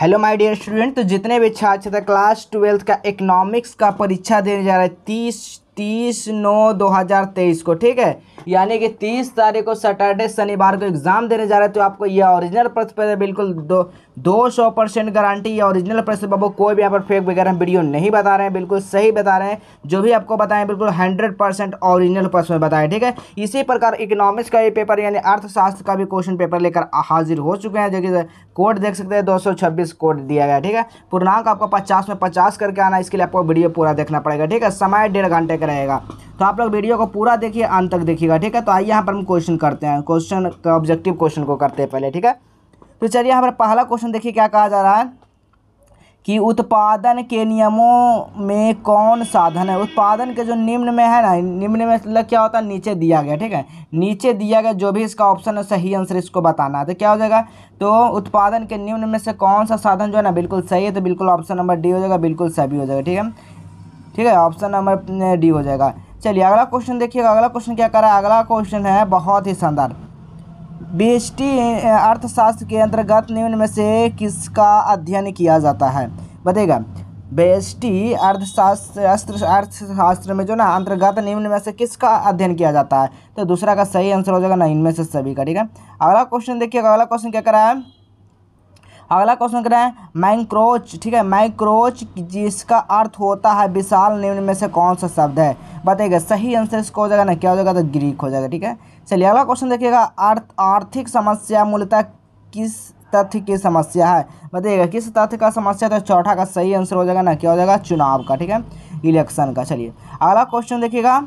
hello my dear student तो जितने भी छात्र क्लास ट्वेल्थ का इकोनॉमिक्स का परीक्षा देने जा रहे हैं तीस तीस नौ दो हज़ार तेईस को ठीक है यानी कि तीस तारीख को सैटरडे शनिवार को एग्ज़ाम देने जा रहे हैं तो आपको यह ओरिजिनल प्रश्न बिल्कुल दो दो सौ परसेंट गारंटी या ओरिजिनल प्रश्न बाबू कोई भी यहाँ पर फेक वगैरह वीडियो नहीं बता रहे हैं बिल्कुल सही बता रहे हैं जो भी आपको बताएं बिल्कुल हंड्रेड परसेंट ओरिजिनल प्रश्न बताएं ठीक है इसी प्रकार इकोनॉमिक्स का ये पेपर यानी अर्थशास्त्र का भी क्वेश्चन पेपर लेकर हाजिर हो चुके हैं जो कि कोड देख सकते हैं दो सौ छब्बीस कोड दिया गया ठीक है पूर्णांक आपको पचास में पचास करके आना इसके लिए आपको वीडियो पूरा देखना पड़ेगा ठीक है समय डेढ़ घंटे रहेगा तो आप लोग वीडियो को पूरा देखिए अंत तक देखिएगा ठीक है तो आइए यहाँ पर हम क्वेश्चन करते हैं क्वेश्चन का ऑब्जेक्टिव क्वेश्चन को करते हैं पहले ठीक है तो चलिए यहाँ पर पहला क्वेश्चन देखिए क्या कहा जा रहा है कि उत्पादन के नियमों में कौन साधन है उत्पादन के जो निम्न में है ना निम्न में मतलब क्या होता है नीचे दिया गया ठीक है नीचे दिया गया जो भी इसका ऑप्शन है सही आंसर इसको बताना है तो क्या हो जाएगा तो उत्पादन के निम्न में से कौन सा साधन जो है ना बिल्कुल सही है तो बिल्कुल ऑप्शन नंबर डी हो जाएगा बिल्कुल सभी हो जाएगा ठीक है ठीक है ऑप्शन नंबर डी हो जाएगा चलिए अगला क्वेश्चन देखिएगा अगला क्वेश्चन क्या करा है अगला क्वेश्चन है बहुत ही शानदार बीएसटी अर्थशास्त्र के अंतर्गत निम्न में से किसका अध्ययन किया जाता है बताइएगा बेस्टी अर्थशास्त्र अर्थशास्त्र में जो ना अंतर्गत निम्न में से किसका अध्ययन किया जाता है तो दूसरा का सही आंसर हो जाएगा ना इनमें से सभी का ठीक है अगला क्वेश्चन देखिएगा अगला क्वेश्चन क्या करा है अगला क्वेश्चन रहे हैं माइक्रोच ठीक है माइक्रोच जिसका अर्थ होता है विशाल निम्न में से कौन सा शब्द है बताइएगा सही आंसर इसको हो जाएगा ना क्या हो जाएगा तो ग्रीक हो जाएगा ठीक है चलिए अगला क्वेश्चन देखिएगा अर्थ आर्थिक समस्या मूलतः किस तथ्य की समस्या है बताइएगा किस तथ्य का समस्या तो चौथा का सही आंसर हो जाएगा ना क्या हो जाएगा चुनाव का ठीक है इलेक्शन का चलिए अगला क्वेश्चन देखिएगा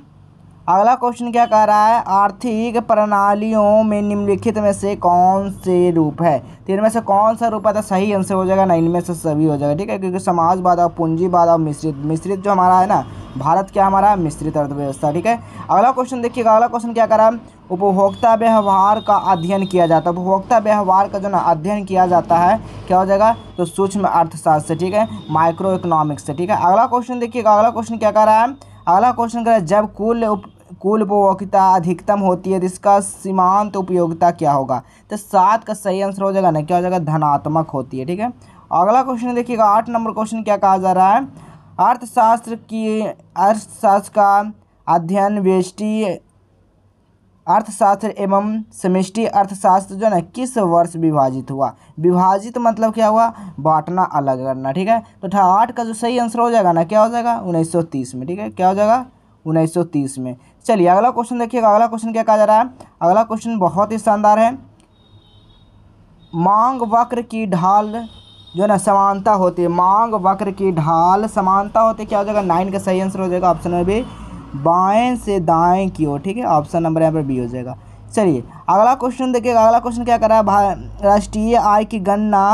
अगला क्वेश्चन क्या कह रहा है आर्थिक प्रणालियों में निम्नलिखित में से कौन से रूप है तो इनमें से कौन सा रूप आता तो सही आंसर हो जाएगा ना इनमें से सभी हो जाएगा ठीक है क्योंकि समाजवाद और पूंजीवाद और मिश्रित मिश्रित जो हमारा है ना भारत क्या हमारा मिश्रित अर्थव्यवस्था ठीक है अगला क्वेश्चन देखिएगा अगला क्वेश्चन क्या करा उपभोक्ता व्यवहार का अध्ययन किया जाता है उपभोक्ता व्यवहार का जो ना अध्ययन किया जाता है क्या हो जाएगा तो सूक्ष्म अर्थशास्त्र ठीक है माइक्रो इकोनॉमिक्स से ठीक है अगला क्वेश्चन देखिएगा अगला क्वेश्चन क्या कर रहा है अगला क्वेश्चन कह रहा है जब कुल कुल उपभोक्ता अधिकतम होती है तो इसका सीमांत उपयोगिता क्या होगा तो सात का सही आंसर हो जाएगा ना क्या हो जाएगा धनात्मक होती है ठीक है अगला क्वेश्चन देखिएगा आठ नंबर क्वेश्चन क्या कहा जा रहा है अर्थशास्त्र की अर्थशास्त्र का अध्ययन व्यष्टि अर्थशास्त्र एवं समिष्टि अर्थशास्त्र जो है ना किस वर्ष विभाजित हुआ विभाजित मतलब क्या हुआ बांटना अलग करना ठीक है तो आठ का जो सही आंसर हो जाएगा ना क्या हो जाएगा 1930 में ठीक है क्या हो जाएगा 1930 में चलिए अगला क्वेश्चन देखिएगा अगला क्वेश्चन क्या कहा जा रहा है अगला क्वेश्चन बहुत ही शानदार है मांग वक्र की ढाल जो है ना समानता होती है मांग वक्र की ढाल समानता होती है क्या हो जाएगा नाइन का सही आंसर हो जाएगा ऑप्शन नंबर बी बाएं से दाएं की ओर ठीक है ऑप्शन नंबर यहाँ पर बी हो जाएगा चलिए अगला क्वेश्चन देखिएगा अगला क्वेश्चन क्या कर रहा है राष्ट्रीय आय की गणना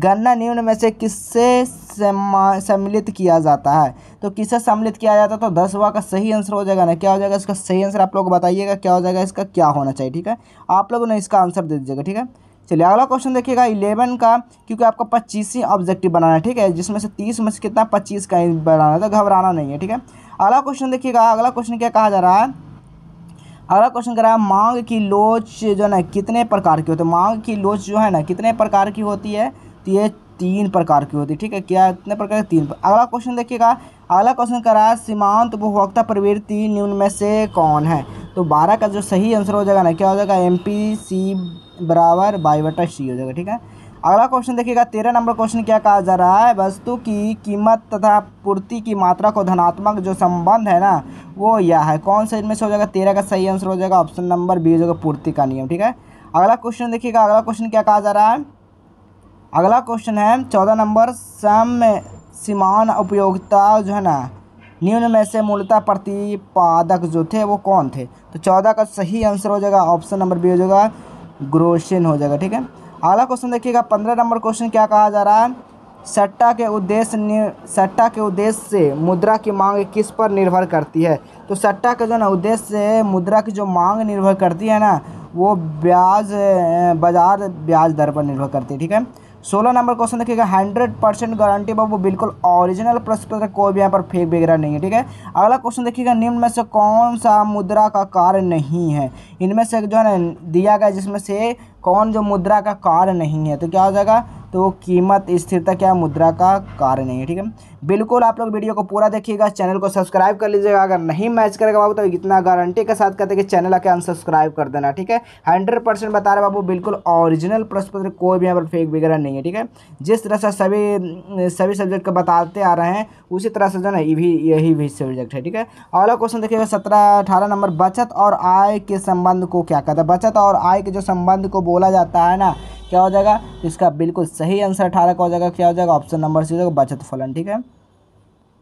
गन्ना निम्न में से किससे सम्मिलित किया जाता है तो किससे सम्मिलित किया जाता है तो दसवा का सही आंसर हो जाएगा ना क्या हो जाएगा इसका सही आंसर आप लोग बताइएगा क्या हो जाएगा इसका क्या होना चाहिए ठीक है आप लोगों ने इसका आंसर दे दीजिएगा ठीक है चलिए अगला क्वेश्चन देखिएगा इलेवन का क्योंकि आपको पच्चीसवीं ऑब्जेक्टिव बनाना है ठीक है जिसमें से तीस में से कितना पच्चीस का बनाना है तो घबराना नहीं है ठीक है अगला क्वेश्चन देखिएगा अगला क्वेश्चन क्या कहा जा रहा है अगला क्वेश्चन कह रहा है मांग की लोच जो है ना कितने प्रकार की होती है मांग की लोच जो है ना कितने प्रकार की होती है तो ये तीन प्रकार की होती है ठीक है क्या इतने प्रकार तीन अगला क्वेश्चन देखिएगा अगला क्वेश्चन करा सीमांत उपभोक्ता प्रवृत्ति निम्न में से कौन है तो बारह का जो सही आंसर हो जाएगा ना क्या हो जाएगा एम पी सी बराबर बाई सी हो जाएगा ठीक है अगला क्वेश्चन देखिएगा तेरह नंबर क्वेश्चन क्या कहा जा रहा है वस्तु की कीमत तथा पूर्ति की मात्रा को धनात्मक जो संबंध है ना वो यह है कौन सा इनमें से हो जाएगा तेरह का सही आंसर हो जाएगा ऑप्शन नंबर बी हो जाएगा पूर्ति का नियम ठीक है अगला क्वेश्चन देखिएगा अगला क्वेश्चन क्या कहा जा रहा है अगला क्वेश्चन है चौदह नंबर सम सीमान उपयोगिता जो है ना निम्न में से मूलतः प्रतिपादक जो थे वो कौन थे तो चौदह का सही आंसर हो जाएगा ऑप्शन नंबर बी हो जाएगा ग्रोशिन हो जाएगा ठीक है अगला क्वेश्चन देखिएगा पंद्रह नंबर क्वेश्चन क्या कहा जा रहा है सट्टा के उद्देश्य सट्टा के उद्देश्य से मुद्रा की मांग किस पर निर्भर करती है तो सट्टा का जो ना उद्देश्य से मुद्रा की जो मांग निर्भर करती है ना वो ब्याज बाजार ब्याज दर पर निर्भर करती है ठीक है सोलह नंबर क्वेश्चन देखिएगा हंड्रेड परसेंट गारंटी बाबू बिल्कुल ओरिजिनल प्रश्न कोई भी यहाँ पर फेक वगैरह नहीं है ठीक है अगला क्वेश्चन देखिएगा निम्न में से कौन सा मुद्रा का कार्य नहीं है इनमें से जो है ना दिया गया जिसमें से कौन जो मुद्रा का कार्य नहीं है तो क्या हो जाएगा तो कीमत स्थिरता क्या मुद्रा का कार्य नहीं है ठीक है बिल्कुल आप लोग वीडियो को पूरा देखिएगा चैनल को सब्सक्राइब कर लीजिएगा अगर नहीं मैच करेगा बाबू तो इतना गारंटी के साथ कहते हैं कि चैनल आके अनसब्सक्राइब कर देना ठीक है हंड्रेड परसेंट बता रहे बाबू बिल्कुल ओरिजिनल प्रश्न पत्र कोई भी यहाँ पर फेक वगैरह नहीं है ठीक है जिस तरह से सभी सभी सब्जेक्ट का बताते आ रहे हैं उसी तरह से जो है ये भी यही भी सब्जेक्ट है ठीक है अगला क्वेश्चन देखिएगा सत्रह अठारह नंबर बचत और आय के संबंध को क्या कहता है बचत और आय के जो संबंध को बोला जाता है ना क्या हो जाएगा तो इसका बिल्कुल सही आंसर अठारह का हो जाएगा क्या हो जाएगा ऑप्शन नंबर सी हो जाएगा बचत फलन ठीक है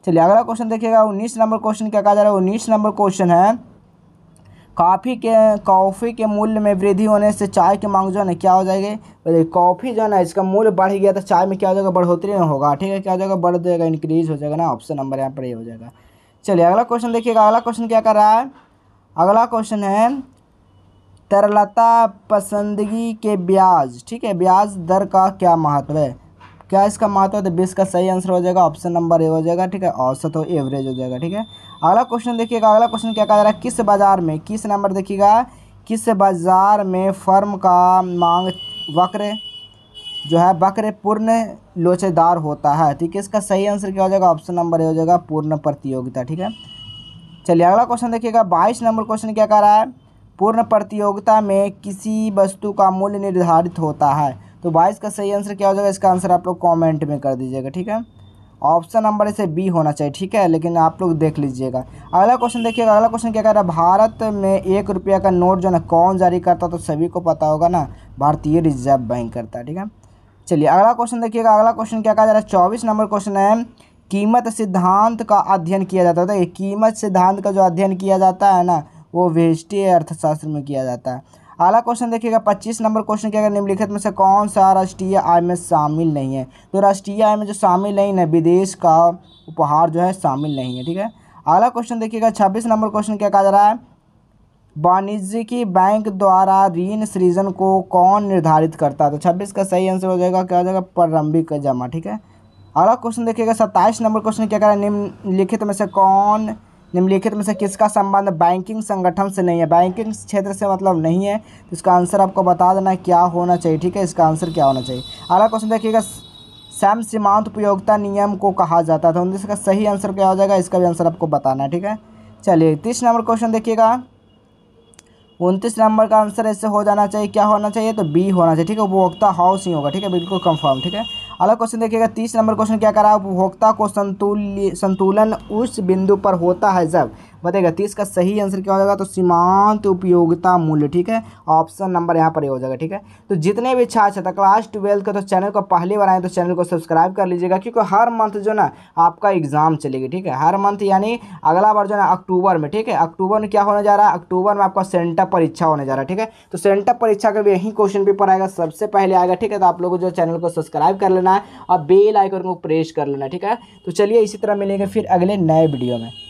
चलिए अगला क्वेश्चन देखिएगा उन्नीस नंबर क्वेश्चन क्या कहा जा रहा है उन्नीस नंबर क्वेश्चन है कॉफ़ी के कॉफ़ी के मूल्य में वृद्धि होने से चाय की मांग जो है ना क्या हो जाएगी बोले कॉफ़ी जो है ना इसका मूल्य बढ़ गया तो चाय में क्या हो जाएगा बढ़ोतरी ना होगा ठीक है क्या हो जाएगा बढ़ जाएगा इंक्रीज हो जाएगा ना ऑप्शन नंबर यहाँ पर ये हो जाएगा चलिए अगला क्वेश्चन देखिएगा अगला क्वेश्चन क्या कर रहा है अगला क्वेश्चन है तरलता पसंदगी के ब्याज ठीक है ब्याज दर का क्या महत्व है क्या इसका महत्व है तो बीस का सही आंसर हो जाएगा ऑप्शन नंबर ए हो जाएगा ठीक है औसत हो एवरेज हो जाएगा ठीक है अगला क्वेश्चन देखिएगा अगला क्वेश्चन क्या कहा जा रहा है किस बाजार में किस नंबर देखिएगा किस बाजार में फर्म का मांग वक्र जो है वक्र पूर्ण लोचेदार होता है ठीक है इसका सही आंसर क्या हो जाएगा ऑप्शन नंबर ए हो जाएगा पूर्ण प्रतियोगिता ठीक है चलिए अगला क्वेश्चन देखिएगा बाईस नंबर क्वेश्चन क्या कह रहा है पूर्ण प्रतियोगिता में किसी वस्तु का मूल्य निर्धारित होता है तो बाईस का सही आंसर क्या हो जाएगा इसका आंसर आप लोग कमेंट में कर दीजिएगा ठीक है ऑप्शन नंबर इसे बी होना चाहिए ठीक है लेकिन आप लोग देख लीजिएगा अगला क्वेश्चन देखिएगा अगला क्वेश्चन क्या कह रहा है भारत में एक रुपया का नोट जो ना कौन जारी करता तो सभी को पता होगा ना भारतीय रिजर्व बैंक करता है ठीक है चलिए अगला क्वेश्चन देखिएगा अगला क्वेश्चन क्या कहा जा रहा है चौबीस नंबर क्वेश्चन है कीमत सिद्धांत का अध्ययन किया जाता है तो कीमत सिद्धांत का जो अध्ययन किया जाता है ना वो वेजटी अर्थशास्त्र में किया जाता है अगला क्वेश्चन देखिएगा पच्चीस नंबर क्वेश्चन क्या निम्नलिखित में से कौन सा राष्ट्रीय आय में शामिल नहीं है तो राष्ट्रीय आय में जो शामिल नहीं है विदेश का उपहार जो है शामिल नहीं है ठीक है अगला क्वेश्चन देखिएगा छब्बीस नंबर क्वेश्चन क्या कहा जा रहा है वाणिज्यिकी बैंक द्वारा ऋण सृजन को कौन निर्धारित करता है तो छब्बीस का सही आंसर हो जाएगा क्या हो जाएगा प्रारंभिक जमा ठीक है अगला क्वेश्चन देखिएगा सत्ताईस नंबर क्वेश्चन क्या कह रहा है निम्नलिखित में से कौन निम्नलिखित में से किसका संबंध बैंकिंग संगठन से नहीं है बैंकिंग क्षेत्र से मतलब नहीं है तो इसका आंसर आपको बता देना क्या होना चाहिए ठीक है इसका आंसर क्या होना चाहिए अगला क्वेश्चन देखिएगा सैम सीमांत उपयोगिता नियम को कहा जाता था का सही आंसर क्या हो जाएगा इसका भी आंसर आपको बताना है ठीक है चलिए तीस नंबर क्वेश्चन देखिएगा उनतीस नंबर का आंसर ऐसे हो जाना चाहिए क्या होना चाहिए तो बी होना चाहिए ठीक है उपभोक्ता हाउस ही होगा ठीक है बिल्कुल कंफर्म ठीक है अगला क्वेश्चन देखिएगा तीस नंबर क्वेश्चन क्या करा उपभोक्ता को संतुल संतुलन उस बिंदु पर होता है जब बताएगा तीस का सही आंसर क्या हो जाएगा तो सीमांत उपयोगिता मूल्य ठीक है ऑप्शन नंबर यहाँ पर ये हो जाएगा ठीक है तो जितने भी छात्र था क्लास ट्वेल्थ का तो चैनल को पहली बार आए तो चैनल को सब्सक्राइब कर लीजिएगा क्योंकि हर मंथ जो ना आपका एग्जाम चलेगी ठीक है हर मंथ यानी अगला बार जो ना अक्टूबर में ठीक है अक्टूबर में क्या होने जा रहा है अक्टूबर में आपका सेंटअप परीक्षा होने जा रहा है ठीक है तो सेंटअप परीक्षा का भी यही क्वेश्चन पेपर आएगा सबसे पहले आएगा ठीक है तो आप लोग जो चैनल को सब्सक्राइब कर लेना है और बेल आइकन को प्रेस कर लेना ठीक है तो चलिए इसी तरह मिलेंगे फिर अगले नए वीडियो में